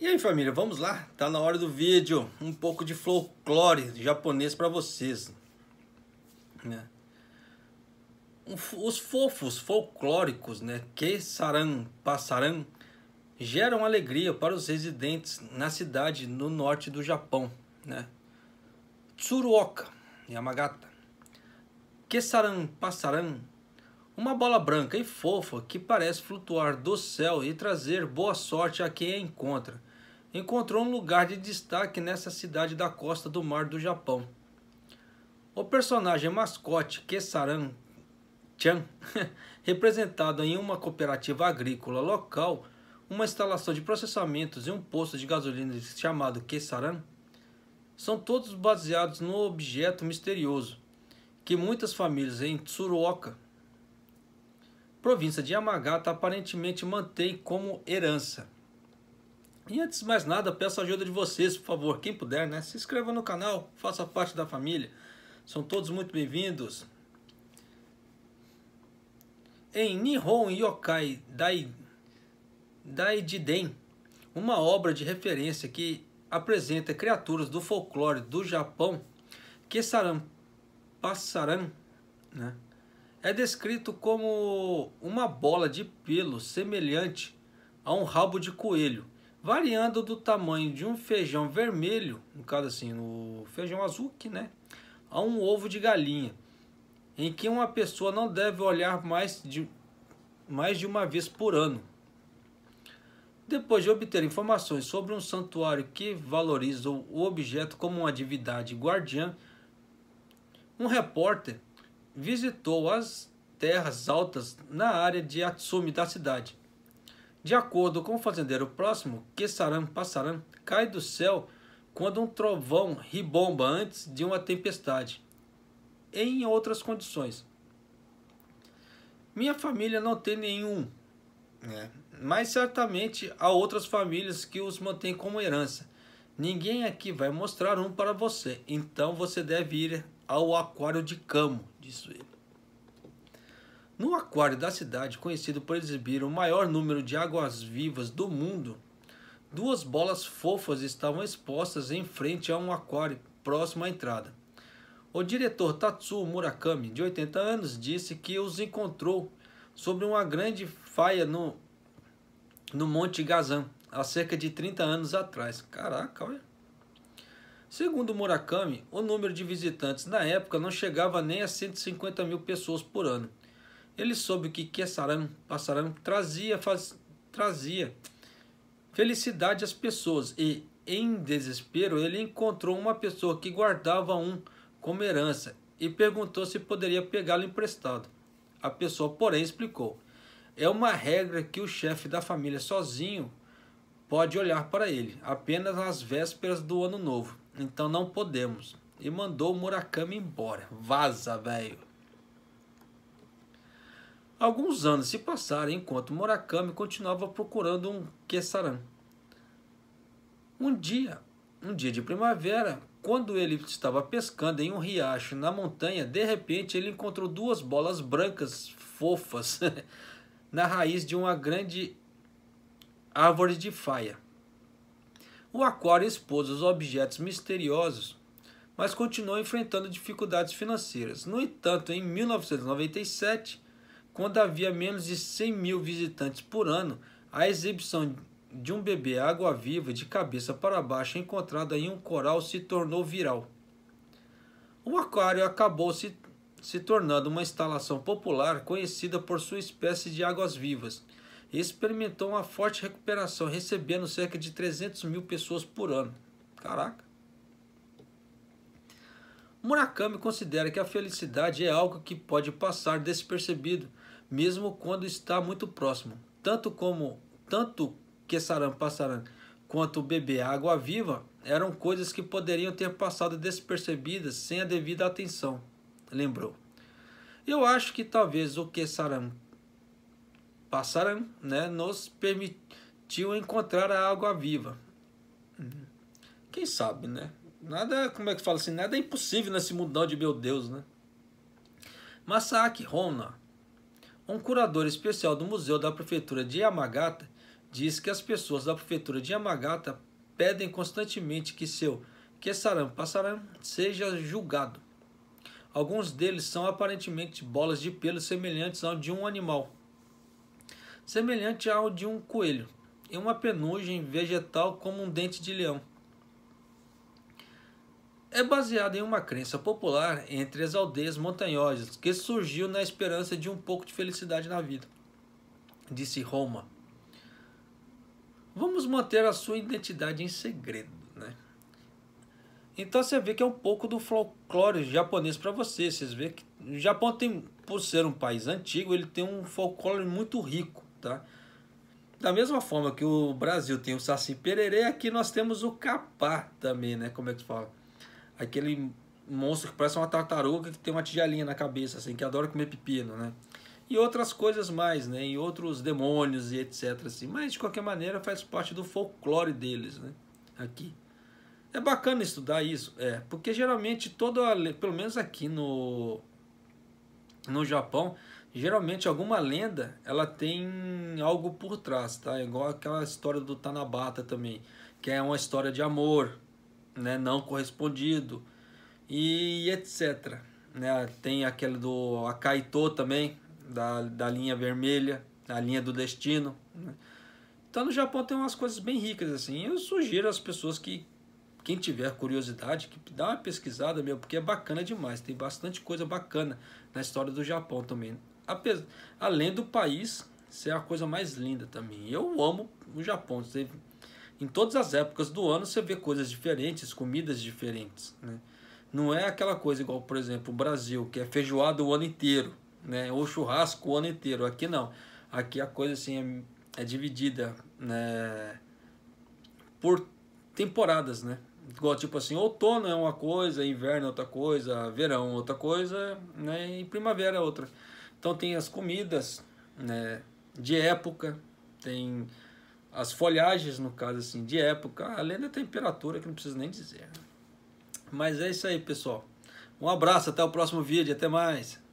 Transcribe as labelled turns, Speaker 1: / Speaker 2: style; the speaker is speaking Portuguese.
Speaker 1: E aí família, vamos lá? Tá na hora do vídeo, um pouco de folclore japonês para vocês. Né? Os fofos folclóricos, né, que saran, passaran, geram alegria para os residentes na cidade no norte do Japão, né? Tsuruoka, Yamagata. Kesaran Passaran, uma bola branca e fofa que parece flutuar do céu e trazer boa sorte a quem a encontra encontrou um lugar de destaque nessa cidade da costa do mar do Japão. O personagem mascote kessaran Chan, representado em uma cooperativa agrícola local, uma instalação de processamentos e um posto de gasolina chamado Kessaran, são todos baseados no objeto misterioso que muitas famílias em Tsuruoka, província de Yamagata, aparentemente mantêm como herança. E antes de mais nada, peço a ajuda de vocês, por favor, quem puder, né? Se inscreva no canal, faça parte da família. São todos muito bem-vindos. Em Nihon Yokai Dai, Daijiden, uma obra de referência que apresenta criaturas do folclore do Japão que Passaran, passarão, né? É descrito como uma bola de pelo semelhante a um rabo de coelho variando do tamanho de um feijão vermelho, no caso assim, no feijão azul, que, né, a um ovo de galinha, em que uma pessoa não deve olhar mais de, mais de uma vez por ano. Depois de obter informações sobre um santuário que valoriza o objeto como uma divindade guardiã, um repórter visitou as terras altas na área de Atsumi da cidade de acordo com o fazendeiro próximo, Quessaram Passaram cai do céu quando um trovão ribomba antes de uma tempestade, em outras condições. Minha família não tem nenhum, né? mas certamente há outras famílias que os mantêm como herança. Ninguém aqui vai mostrar um para você, então você deve ir ao aquário de Camo, disse ele. No aquário da cidade, conhecido por exibir o maior número de águas-vivas do mundo, duas bolas fofas estavam expostas em frente a um aquário próximo à entrada. O diretor Tatsuo Murakami, de 80 anos, disse que os encontrou sobre uma grande faia no, no Monte Gazan, há cerca de 30 anos atrás. Caraca, olha. Segundo Murakami, o número de visitantes na época não chegava nem a 150 mil pessoas por ano. Ele soube que Kessaran, Passaran trazia, faz, trazia felicidade às pessoas e, em desespero, ele encontrou uma pessoa que guardava um como herança e perguntou se poderia pegá-lo emprestado. A pessoa, porém, explicou: é uma regra que o chefe da família sozinho pode olhar para ele, apenas nas vésperas do ano novo. Então não podemos. E mandou o Murakami embora. Vaza, velho. Alguns anos se passaram enquanto Murakami continuava procurando um Kessaran. Um dia, um dia de primavera, quando ele estava pescando em um riacho na montanha, de repente ele encontrou duas bolas brancas fofas na raiz de uma grande árvore de faia. O aquário expôs os objetos misteriosos, mas continuou enfrentando dificuldades financeiras. No entanto, em 1997, quando havia menos de 100 mil visitantes por ano, a exibição de um bebê água-viva de cabeça para baixo encontrado em um coral se tornou viral. O aquário acabou se, se tornando uma instalação popular conhecida por sua espécie de águas-vivas e experimentou uma forte recuperação, recebendo cerca de 300 mil pessoas por ano. Caraca! Murakami considera que a felicidade é algo que pode passar despercebido, mesmo quando está muito próximo. Tanto como tanto que Saram Passaran quanto beber água viva eram coisas que poderiam ter passado despercebidas sem a devida atenção, lembrou. Eu acho que talvez o que Saram Passaran né, nos permitiu encontrar a água viva. Hum. Quem sabe, né? Nada, como é que fala assim, nada é impossível nesse mundão de meu Deus, né? Masaaki Hona, um curador especial do museu da prefeitura de Yamagata, diz que as pessoas da prefeitura de Yamagata pedem constantemente que seu Kessaram Passaram seja julgado. Alguns deles são aparentemente bolas de pelo semelhantes ao de um animal, semelhante ao de um coelho, e uma penugem vegetal como um dente de leão é baseada em uma crença popular entre as aldeias montanhosas que surgiu na esperança de um pouco de felicidade na vida, disse Roma. Vamos manter a sua identidade em segredo, né? Então você vê que é um pouco do folclore japonês para você. Vocês vê que o Japão tem, por ser um país antigo, ele tem um folclore muito rico, tá? Da mesma forma que o Brasil tem o Saci Pererê, aqui nós temos o Capá também, né? Como é que se fala? aquele monstro que parece uma tartaruga que tem uma tigelinha na cabeça, assim, que adora comer pepino, né? E outras coisas mais, né? E outros demônios e etc. Assim. Mas de qualquer maneira faz parte do folclore deles, né? Aqui. É bacana estudar isso, é, porque geralmente toda, pelo menos aqui no no Japão, geralmente alguma lenda ela tem algo por trás, tá? igual aquela história do Tanabata também, que é uma história de amor, né, não correspondido e etc. Né? Tem aquele do Akaitô também, da, da linha vermelha, a linha do destino. Né? Então no Japão tem umas coisas bem ricas assim. Eu sugiro às pessoas que quem tiver curiosidade, que dá uma pesquisada meu, porque é bacana demais. Tem bastante coisa bacana na história do Japão também. Apes... Além do país ser a coisa mais linda também. Eu amo o Japão. Você em todas as épocas do ano você vê coisas diferentes, comidas diferentes. Né? Não é aquela coisa igual, por exemplo, o Brasil, que é feijoada o ano inteiro, né? ou churrasco o ano inteiro. Aqui não. Aqui a coisa assim é, é dividida né? por temporadas, né? Igual, tipo assim, outono é uma coisa, inverno é outra coisa, verão é outra coisa, né? E primavera é outra. Então tem as comidas, né? De época, tem as folhagens, no caso assim, de época, além da é temperatura que não preciso nem dizer. Né? Mas é isso aí, pessoal. Um abraço, até o próximo vídeo, até mais.